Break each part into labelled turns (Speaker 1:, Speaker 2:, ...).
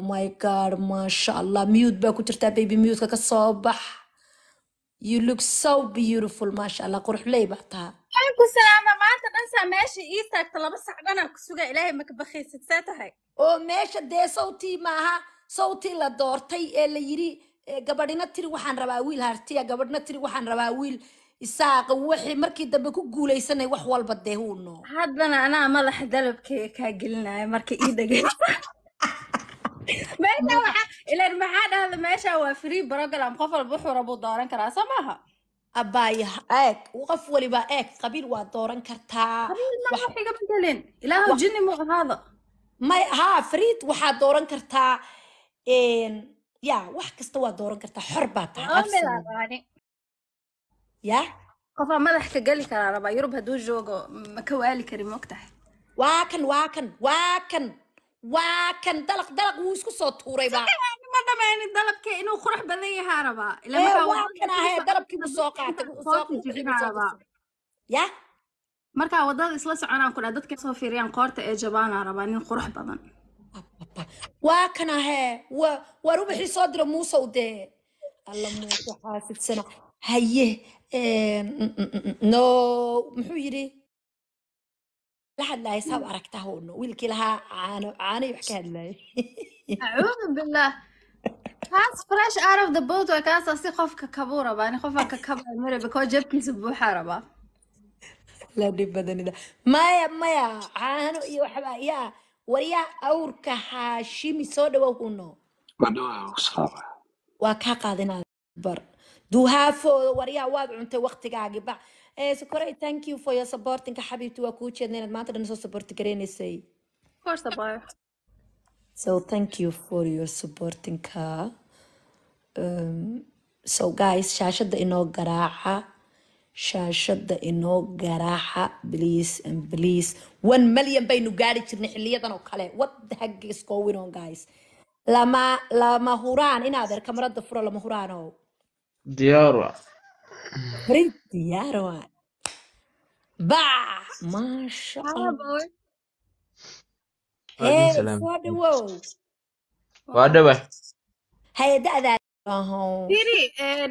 Speaker 1: Oh my god maasha allah miyuud baa ku jirtaa baby miyuudka ka soo bax you look so beautiful maasha allah quruxley baa tahaa
Speaker 2: ku salaama maanta dhansaa meesha ii taagta laba sac dhanaa ku sugaa ilaahay maka bakaysid see tahay oo oh, meesha dee sawtii
Speaker 1: maaha sawtii la doortay ee la yidhi eh, gabadhina tiri waxaan rabaa wiil hartiya gabadhina tiri waxaan rabaa wiil isaaqa wixii markii dambe ku guulaysanay wax walba dee huu noo
Speaker 2: haddana anaa madaxa dalabkeyga kaa gelinaya marka ii dhageysa meesha waxa ilaan maxaa dhahda meesha waa free program qof walba wuxuu rabuu dooran karaa soo maaha eeg qof waliba eeg qabiil waa dooran kartaa
Speaker 1: iga bedelin ilaahu jini muu may haa friid waxaa dooran kartaa ya wax kasta waa dooran kartaa xor baa tahay ya qofaa madax ka geli karaa rabaa yurub hadduu joogo ma ka waali karin mogtahay waa kan waa kan waa kan waa kan dalaq dalaq wuu isku
Speaker 2: soo tuurayba ma dalabka inuu qurux badan yahaa rabaa dalabkii wuu soo qaatay ya markaa wadada isla soconaan kudhaa dadka soo fiiriyaan qoorta ee jabaana rabaa nin qurux badan waa kan ahee waa rubaxii soo dira muusow dee alla muuse xaasidsana
Speaker 1: haye mm, mm, mm, no muxuu yidhi lahadlaaya saa aragtaa howno wiilkii lahaa caanay wax ka hadlaaya
Speaker 2: acuudu billah kaas fresh out of the boat way kaasa si qofka kabuu rabaa nin qofka kakabaa maraba koo jabkiisa buuxaa rabaa la dhib badanida
Speaker 1: maya maya caano iyo waxbaa yaa waryaa awrka haashimi soo dhawow uno waa kaa qaadinaa bar duuhaafooda waryaa waad cuntay waktigaagii ba Eh, sukuray thank you for your supportinka xabiibti waa kuu jeedna inaad maanta dhan soo support gareynaysay so thank you for your supportinka um, so guys shaashada inoo garaaca shaashada inoo garaaca please and please one million baynu gaari jirnay xiliyadan oo kale what the heck is going on guys lama lama huraan in adeer kamarada furo lama huraanow diyaar Pretty Arrow. Bah! Masha Allah.
Speaker 2: Hee, soo dhawow. Waa dhawah. Hay-adda tiri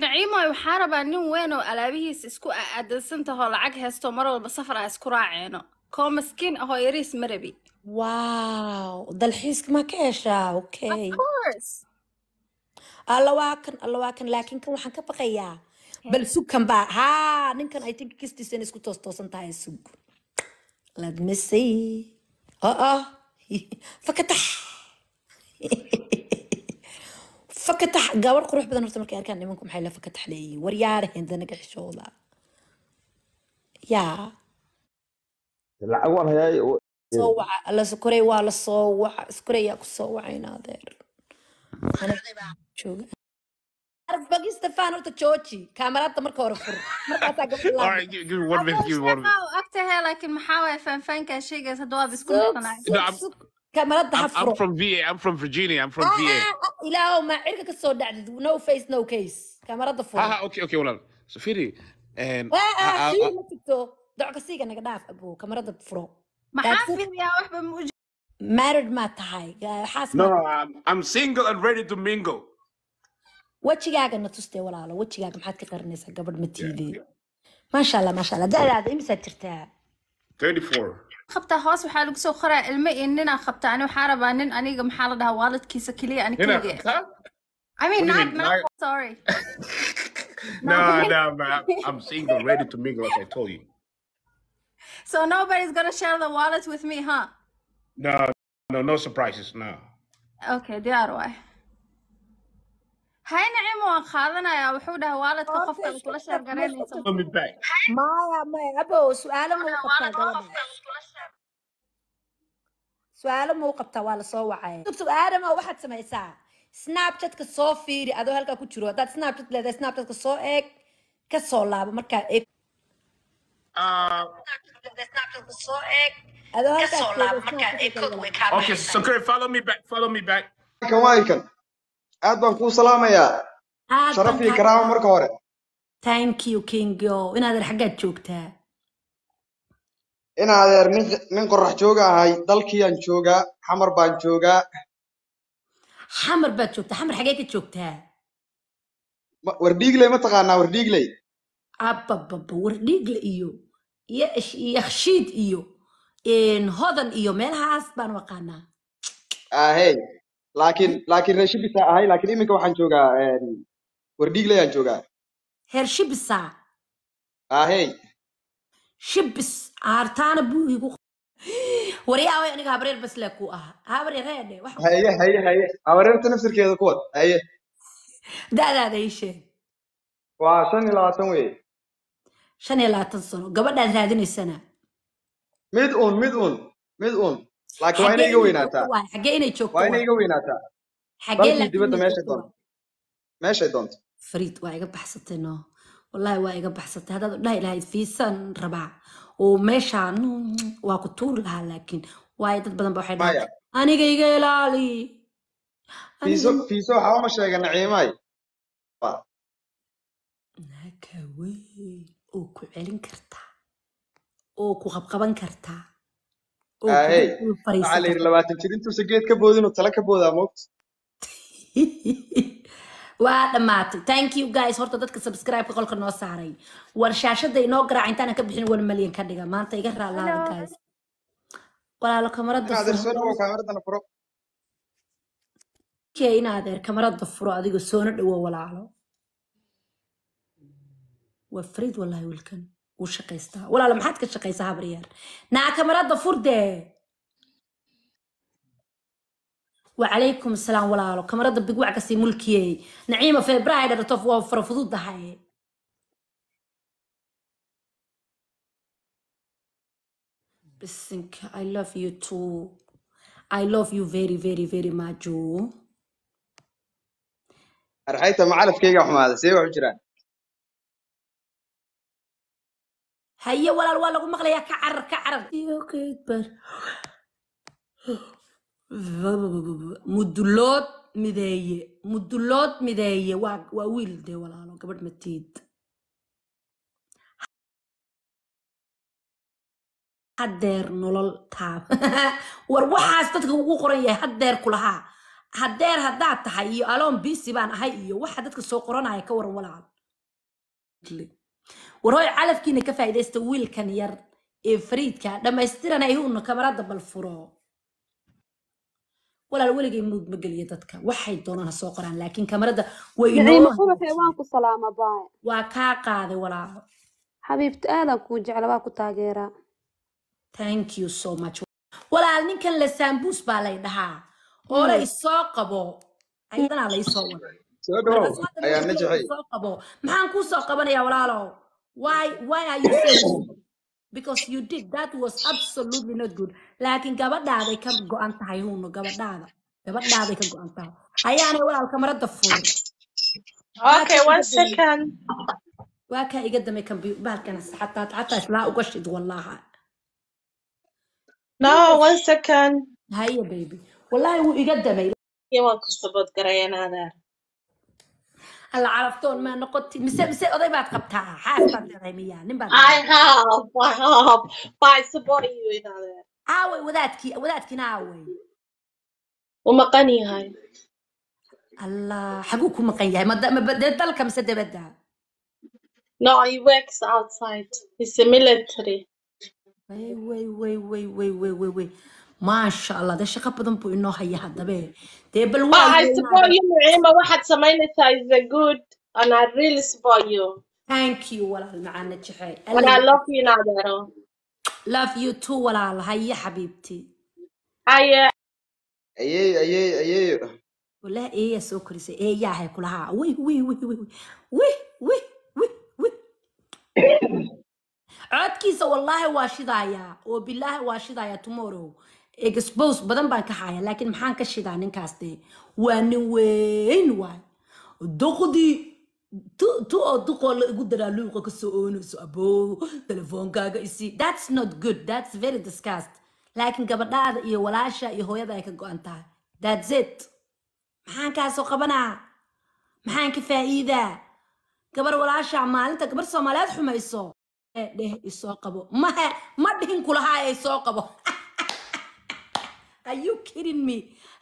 Speaker 2: naciimo waxaa rabaa nin weyn oo alaabihiis isku aadansan taho lacag heestoo mar walba safar ah isku raaceeno koo maskiin ahoo yariis a
Speaker 1: wow dalxiiska ma ka heshaa okay alla waa kan alla waa kan laakiin kan waxaan ka baqayaa bal sukan baa haa ninkan i think kistiisa in isku toostoosan tahay sug let me see oo fakatax fakatax gabar qurux badan horta markay arkaan nimanku maxay la fakatax leeyihiin waryaarahen danaga xishooda yaa
Speaker 3: lacag waan hayaay soo
Speaker 1: waca la waa la soo waca iskoreyaa ku soo wacayna adeer mm. Pakistan horta jooji kaamaraadta marka hore fur
Speaker 2: markaasaa gabdhaagtahe laakiin maxaa waay faanfaankaa sheegays hadda waab isku kaamaraadda hafurilaahow
Speaker 1: maa cirka ka soo dhacdid no face no case kaamaraadda
Speaker 2: furmatigto
Speaker 1: ah, ah, doc kasiiga naga dhaaf abow kaamaraadda furo maxaa firiyaa waxba ma married maa tahay xaas no
Speaker 2: I'm single and ready to mingle
Speaker 1: wejigaaganna tustee walaalo wejigaaga maxaad ka qarinaysaa gabadh matiili
Speaker 2: maasha allah maasha allah da-daada imisaad jirtaa qabtaa hoos waxaa lagu soo qoraa ilmo iyo ninaa qabta ani waxaa انا nin aniga حاله ده والد waalidkiisa keliya انا keligee I mean, not, not sorry. no, no, I'm, I'm single, ready to mingle, like I told you. So nobody's gonna share the wallet with me, huh? No, no, no surprises, no. Okay, DRY. هاي نعيم وخاضنا يا وحودة والد خفت وكل شيء قرينا ما ما أبو سؤال مو قبته
Speaker 1: سؤال مو قبته ولا صوّع عين سؤال ما واحد سمع ساعة سناب شات كسو فيري أدو هلكا كتشرو دا سناب شات لذا سناب شات كسو إيك كسو لاب مركا إيك
Speaker 2: Okay, so great. Follow me back. Follow me back.
Speaker 3: Come on, come aad baan kuu salaamayaa sharaf karaama marka hore
Speaker 1: thank you kingo in xaggaad joogtaa
Speaker 3: in adeer nin nin qorax jooga ahay dalkiiyaan joogaa xamar baan joogaa
Speaker 1: xamar baad joogtaa xamar xagee ka joogtaa
Speaker 3: wardhiigley ma taqaanaa wardhiigley
Speaker 1: abababa wardhiigle iyo yakshiid iyo hodan iyo meelahaas baan waqaanaa
Speaker 3: ahey laakiin laakiin reer shibisa ahay laakiin iminka waxaan joogaa wardhiigleyaan joogaa heer shibisa ahey shibis aartaana buuhigu
Speaker 1: waryaaway aniga habreer bas laa ku habreer heedhe
Speaker 3: haye haye haye habreerta nafsirkeeda ku wad haye
Speaker 1: da'daada ii sheeg
Speaker 3: waa shan iyo labaatan weye
Speaker 1: shan iyo labaatan sano gabadhaad raadinaysana
Speaker 3: mid un mid uun mid uun laakiin waa inay iga weynaataa doonto meeshay
Speaker 1: fariid waa iga baxsatay no wallaahi waa iga baxsatay haddaad odhaha ilahay fiisaan rabaa oo meeshaan waa ku tuuri lahaa laakiin waayo dad badan ba waxay dhahay aniga iga ilaali
Speaker 3: fiiso fiiso waxaa uma sheega naciimay
Speaker 1: naka weyn oo ku celin kartaa oo ku qabqaban kartaa labaatan waa dhammaatay thank you guys horta dadka subscribe-ka qolka noo saaray war shaashadda inoo garaac intaana ka bixin wan malyan ka dhiga maanta iga raalaada guys walaalo kamarada in furo adigo soona dhawo walaalo waa fariid wallahi wilkan u shaqaystaa walaala maxaad ka shaqaysaa habaryaar naa kamarada furdee wacalaykum salaam walaalo kamarada bigwac kasii mulkiyey naciima febraidatof waa fara fududahay bisinka i love you too i love you very very very much
Speaker 3: arxayta macalafkayga xumaaday see wax u jiraan
Speaker 1: haye walaal waa lagu maqlayaa ka carar ka carar mudulood mideeye mudulood mideeye waa wiil dee walaalo gabadh matiid hadeer nolol taab war waxaas dadka ugu qoran yahay hadeer kulahaa hadeer haddaad tahay iyo aloon bisi baan ahay iyo waxa dadka soo qoranaya ka waran walaal warhooy calafkiina ka faa'idaysta wiilkan yar ee fariidka dhammaystirana ihuuna kamarada bal furo walaal weligay muud ma geliya dadka waxay doonaan ha soo qoraan laakiin kamarada waa kaa qaaday walaalo xabiibta aadaan kuu jecla waa ku taageeraa thank you so much walaal ninkan la saambuus baa lay dhahaa
Speaker 3: hmm. oo la
Speaker 1: isoo qabo ayadanaa la wada
Speaker 2: soo dhawow ayaan la jecay
Speaker 1: maxaan ku soo qabanayaa walaalow because you did that was absolutely not good laakiin gabadhaaday ka go-an tahay huno gabadhaada gabadhaaday ka go-an tahay ayaanay walaalka marada furin waa kaa iga damay bahalkana xataa xataa islaa uga shid wallaaha haya baby wallaahi wuu iga damay alla caraftoon maa noqotid mise mm. mise oday baad qabtaa xaas baad leedahay miyaa nin baad aawey wadaadkii wadaadkiina aawey
Speaker 2: u maqan yahay
Speaker 1: allah xaguu ku maqan yahay madee dalka mise debadda
Speaker 2: No, he works outside. He's a military. Wait, wait, wait,
Speaker 1: wait, wait, wait, wait, maasha allah de shaqo badan buu inoo haya haddabe dee bal thank you walaal macaana jexey love you too walaal haya xabiibti
Speaker 2: ayey
Speaker 3: ayey ayey
Speaker 1: walaah eeyaa soo korisay eeyaa hay kulahaa wi wi wi wi wi wi wi wi codkiisa wallaahi waa shidaayaa oo bilaahi waa shidaayaa tomorrow expose badan baan ka haya laakiin maxaan ka shidaa ninkaas dee waa nin weyn waay duqdii tu oo duqoo la igu daraa luuqa kasoo soo oonayso aboo telefoonkaaga isii that's not good that's very disgust laakiin gabadhaada iyo walaasha iyo hooyada ay ka go-an tahay that's it maxaan kaasoo qabanaa maxaan ka faa'iidaa gabar walaasha ah, maalinta gabar soomaaliyeed xumayso ee dheh isoo qabo mahe ma dhihin kulahaa ee isoo qabo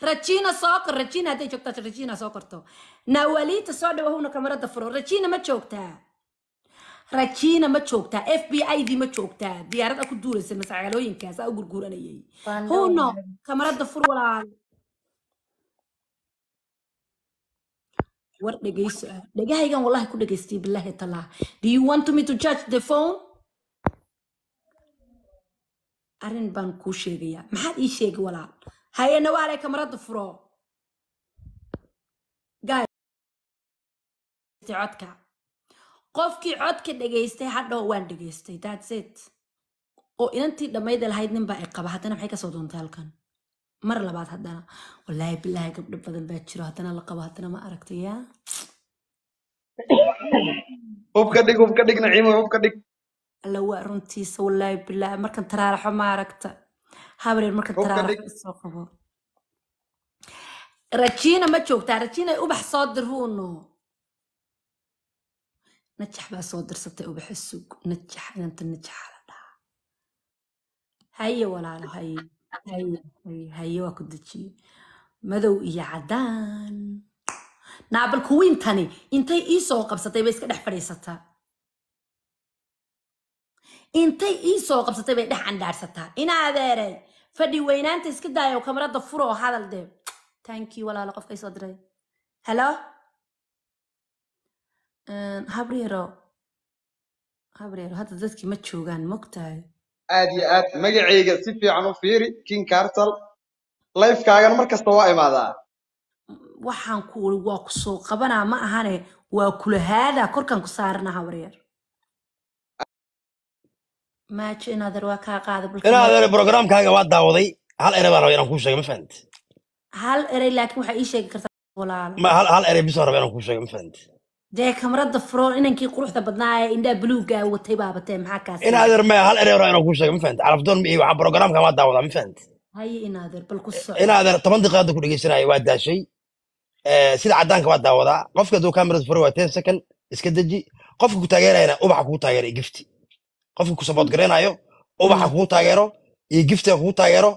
Speaker 1: rajina soo kor rajina hadday joogtaa rajina soo korto naawaliinta soo dhawahuna kamarada furo rajina ma joogtaa rajina ma joogtaa f b ma joogtaa diyaarada ku duuraysa masacaalooyinkaas aa u gurguuranayay huno kamarada fur walaal war dhegayso ah. dhegahaygan wallahi ku dhagaystay bilaahi talaa do you want me to judge the phone arrin baan kuu sheegayaa maxaad ii sheegi walaal haye nawaale kamaradda furo codka qofkii codka dhegaystay hadhow waan dhegaystay daadset oo inantii dhammayda lahayd nin ninbaa i qaba haddana maxay kasoo doontay halkan mar labaad haddana wallaahi bilaahi gabdho badan baa jiro haddana la qabo haddana ma aragtay yaa hubka dhig hubka dhig naciimo hubka dhig alla runtiisa wallaahi bilaahi markan taraaraxo ma aragta habreen markan taraaraxo soo qabo rajina ma joogtaa rajina ubax soo dir huuno najax baa soo dirsatay ubaxa sug najax inanta najaxa la dhahaa haye walaalo haye waa ku dejiyey madow iyo caddaan naabal intay ii soo qabsatay bay iska dhex fadhiisataa intay ii soo qabsatay bay dhex andhaadhsataa in fadhi weynaanta iska daayo kamarada furo hadal dee thank you walaalo qofkay soo diray halo habriero habriero hadda dadkii ma joogaan mogtahay
Speaker 3: aad iyo aad magacayga si fiican u fiiri king cartal lifekaagana mar kasta waa imaadaa
Speaker 1: waxaan ku waa ku soo qabanaa ma ahane waa kula haadaa korkaan ku saarana habrier maajo in adeer waa daawaday hal erey baa raba
Speaker 3: inaan kuu sheego ma fahamti
Speaker 1: hal erey laakiin waxaa ii sheegi kartaa walaal hal hal erey bisoo raba
Speaker 3: inaan kuu sheego ma fahamti
Speaker 1: dee kamarada furoo inankii quruxda badnaa indhaa buluuga watay baabatee maxaa kaas in maya hal erey raba inaan
Speaker 3: kuu sheego ma fahamti calafdoon ma ii waxaa waa daawadaa ma fahamti
Speaker 1: haye in bal ku soco in
Speaker 3: toban daqiiqada ku dhegeysanaya waa daashay eh, sida cadaanka waa daawadaa qofka aduu kamarada furo waa ten second iska deji qofka ku taageerayana ubaxa kuu taageeray gifti qofka ku sabood garaynayo ubaxa mm. kugu taageero iyo giftiga kugu taageero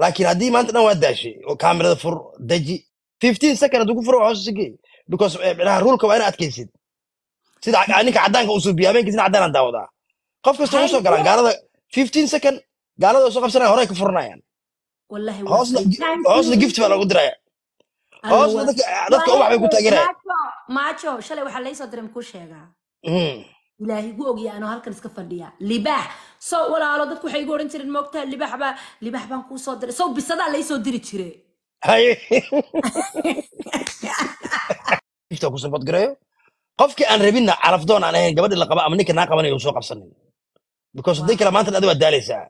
Speaker 3: laakiin haddii maanta dhan waa daashay oo kaamirada fur daji fifteen second hadduu ku furo eh, waa hoosuse geey because micnaha ruulka waa ina adkaysid sida ninka caddaanka usoo biyo habeenkiisna caddaanaan daawadaa qof kasta usoo galaan gaalada fifteen second gaalada usoo qabsanaya horey ka furanayaan hoosna gift baa lagu diraya hoosna dadka ubax bay ku taageeraya
Speaker 1: maajo shalay waxaa laysoo diray mkuu sheegaa hmm ilaahay gu ogya anoo halkan iska fadhiya libaax sow walaalo dadku waxay igu odhan jireen moogtaa libaax libaax baan kuu soo diray sow bisadaa la diri jire
Speaker 3: ku qofkii aan rabinna carafdoon aan ahayn gabadhi la qaba ama ninka naa qabanayo uu soo qabsanin because haddii kale maanta adi waad daalaysaa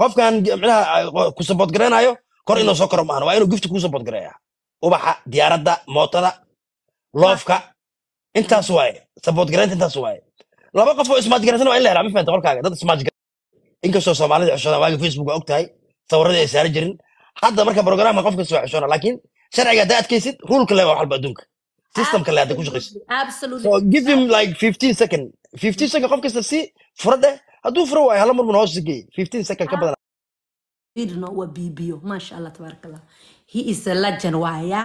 Speaker 3: qofkan micnaha ku sabodgareynayo kor inuu soo koro maahan waa inuu gifti kuu sabodgareeya ubaxa diyaaradda mootada loofka intaas mm-hmm. waaye saboort garaynta intaas waaye laba qof oo ismaaj garaysana waa in la helaa ma fahanta qolkaaga dad ismaaj inkastoo soomaalida xishoodan waagi facebook waa ogtahay sawiradii ay saari jirin hadda marka programka qof kasta waa xishoona laakiin sharciga haddaa adkaysid rulka le waxalba adduunka systemka le hadda ku shaqaysid give him like fifteen second fifteen second qof kasta si fura dheh hadduu fura waayo hala murmur hoos geey fifteen second ka ah. badan
Speaker 1: a legend